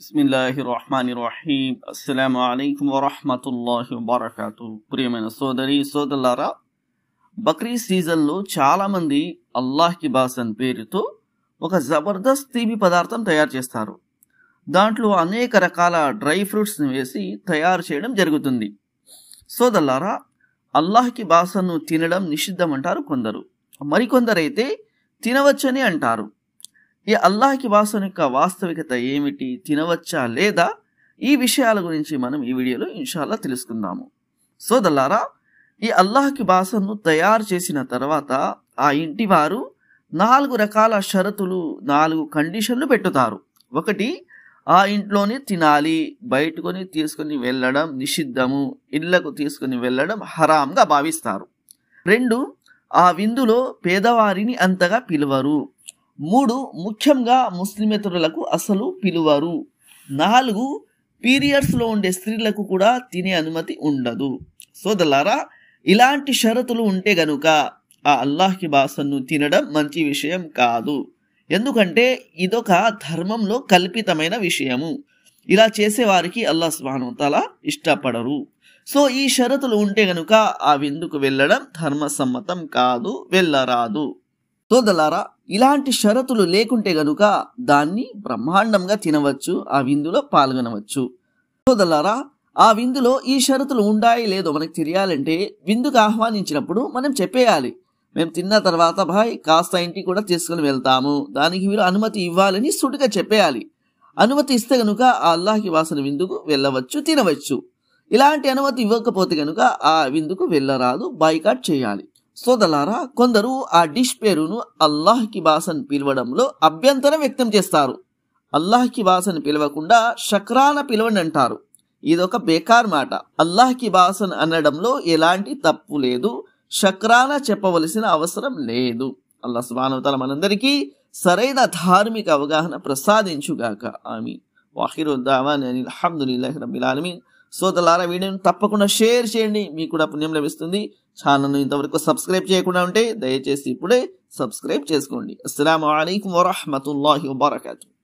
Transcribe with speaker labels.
Speaker 1: బిస్మిల్లాహి రహమాని రహీం అస్సలం అయికం వరహమతుల్లాహి వబర్కాతు ప్రియమైన సోదరి సోదరులారా బక్రీద్ సీజన్లో చాలామంది అల్లాహ్కి బాస్ అని పేరుతో ఒక జబర్దస్త్ తీపి పదార్థం తయారు చేస్తారు దాంట్లో అనేక రకాల డ్రై ఫ్రూట్స్ని వేసి తయారు చేయడం జరుగుతుంది సోదరులారా అల్లాహ్కి బాసన్ను తినడం నిషిద్ధం అంటారు కొందరు మరికొందరైతే తినవచ్చని అంటారు ఈ అల్లాహకి వాసన యొక్క వాస్తవికత ఏమిటి తినవచ్చా లేదా ఈ విషయాల గురించి మనం ఈ వీడియోలో ఇన్షాల్లా తెలుసుకుందాము సోదల్లారా ఈ అల్లాహకి బాసను తయారు చేసిన తర్వాత ఆ ఇంటి వారు నాలుగు రకాల షరతులు నాలుగు కండిషన్లు పెట్టుతారు ఒకటి ఆ ఇంట్లోనే తినాలి బయటకొని తీసుకుని వెళ్ళడం నిషిద్ధము ఇళ్లకు తీసుకుని వెళ్ళడం హరాంగా భావిస్తారు రెండు ఆ విందులో పేదవారిని అంతగా పిలవరు మూడు ముఖ్యంగా ముస్లిమేతరులకు అసలు పిలువరు నాలుగు పీరియడ్స్లో ఉండే స్త్రీలకు కూడా తినే అనుమతి ఉండదు సోదలారా ఇలాంటి షరతులు ఉంటే గనుక ఆ అల్లాహ్కి బాసన్ను తినడం మంచి విషయం కాదు ఎందుకంటే ఇదొక ధర్మంలో కల్పితమైన విషయము ఇలా చేసేవారికి అల్లా స్వానుతల ఇష్టపడరు సో ఈ షరతులు ఉంటే గనుక ఆ విందుకు వెళ్ళడం ధర్మసమ్మతం కాదు వెళ్ళరాదు సోదలారా ఇలాంటి షరతులు లేకుంటే గనుక దాన్ని బ్రహ్మాండంగా తినవచ్చు ఆ విందులో పాల్గొనవచ్చు సోదలారా ఆ విందులో ఈ షరతులు ఉండాయి లేదో మనకు తెలియాలంటే విందుకు ఆహ్వానించినప్పుడు మనం చెప్పేయాలి మేము తిన్న తర్వాత భాయ్ కాస్త ఇంటికి కూడా తీసుకుని వెళ్తాము దానికి మీరు అనుమతి ఇవ్వాలని సుటిగా చెప్పేయాలి అనుమతి ఇస్తే గనుక ఆ అల్లాహకి వాసన విందుకు వెళ్ళవచ్చు తినవచ్చు ఇలాంటి అనుమతి ఇవ్వకపోతే గనుక ఆ విందుకు వెళ్ళరాదు బాయ్కాట్ చేయాలి సోదలారా కొందరు ఆ డిష్ పేరును అల్లాహ్ కి అని పిలవడంలో అభ్యంతరం వ్యక్తం చేస్తారు అల్లాహ్ బాస్ అని పిలవకుండా షక్రాన పిలవని అంటారు ఇదొక బేకార్ మాట అల్లాహ్ కి అని అనడంలో ఎలాంటి తప్పు లేదు షక్రాన చెప్పవలసిన అవసరం లేదు అల్లా సుబానవతల మనందరికీ సరైన ధార్మిక అవగాహన ప్రసాదించుగాక ఆమె వాహిరు దావాన్ అని అల్హమ్దుల్లాహి రబ్బిల్ శ్రోతలారా వీడియోని తప్పకుండా షేర్ చేయండి మీకు కూడా పుణ్యం లభిస్తుంది ఛానల్ ఇంతవరకు సబ్స్క్రైబ్ చేయకుండా ఉంటే దయచేసి ఇప్పుడే సబ్స్క్రైబ్ చేసుకోండి అస్సలం వరహమతుల్లాహి వరహమూల వబర్కూ